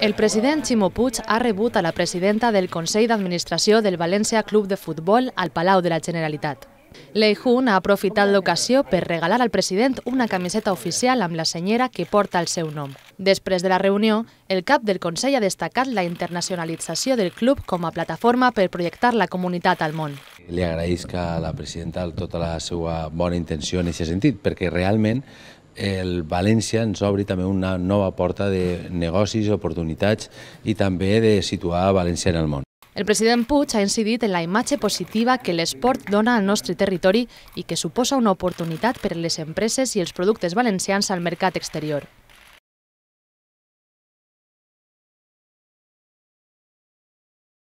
El president Ximo Puig ha rebut a la presidenta del Consell d'Administració del València Club de Futbol al Palau de la Generalitat. Lei Hun ha aprofitat l'ocasió per regalar al president una camiseta oficial amb la senyera que porta el seu nom. Després de la reunió, el cap del Consell ha destacat la internacionalització del club com a plataforma per projectar la comunitat al món. Li agraïsc a la presidenta tota la seva bona intenció en aquest sentit, perquè realment el València ens obri també una nova porta de negocis, oportunitats i també de situar València en el món. El president Puig ha incidit en la imatge positiva que l'esport dona al nostre territori i que suposa una oportunitat per a les empreses i els productes valencians al mercat exterior.